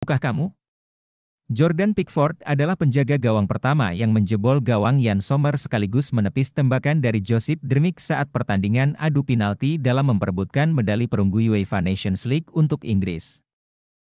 Tahukah kamu? Jordan Pickford adalah penjaga gawang pertama yang menjebol gawang Jan Sommer sekaligus menepis tembakan dari Josip Drmic saat pertandingan adu penalti dalam memperebutkan medali perunggu UEFA Nations League untuk Inggris.